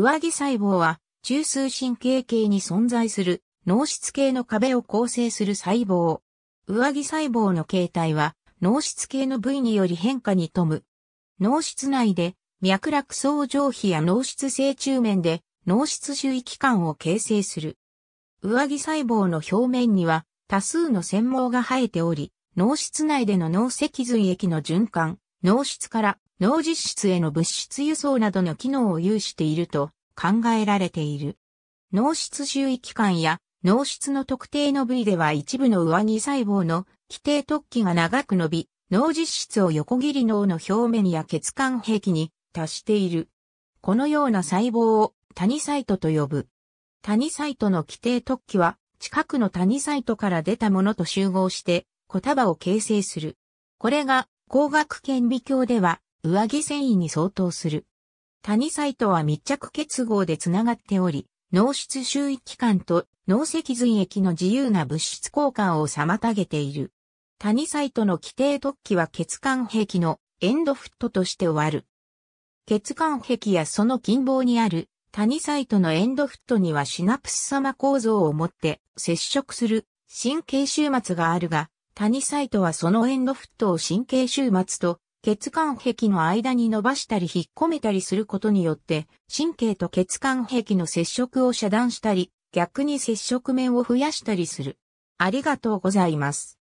上着細胞は、中枢神経系に存在する脳質系の壁を構成する細胞。上着細胞の形態は、脳質系の部位により変化に富む。脳質内で、脈絡相乗皮や脳質性中面で、脳質周囲器官を形成する。上着細胞の表面には、多数の繊毛が生えており、脳室内での脳脊髄液の循環、脳室から脳実質への物質輸送などの機能を有していると考えられている。脳質周囲器官や脳質の特定の部位では一部の上着細胞の規定突起が長く伸び、脳実質を横切り脳の表面や血管壁に達している。このような細胞をタニサイトと呼ぶ。タニサイトの規定突起は近くのタニサイトから出たものと集合して小束を形成する。これが光学顕微鏡では上着繊維に相当する。谷サイトは密着結合でつながっており、脳出周囲器官と脳脊髄液の自由な物質交換を妨げている。谷サイトの規定突起は血管壁のエンドフットとして終わる。血管壁やその近傍にある谷サイトのエンドフットにはシナプス様構造を持って接触する神経終末があるが、谷サイトはそのエンドフットを神経終末と血管壁の間に伸ばしたり引っ込めたりすることによって、神経と血管壁の接触を遮断したり、逆に接触面を増やしたりする。ありがとうございます。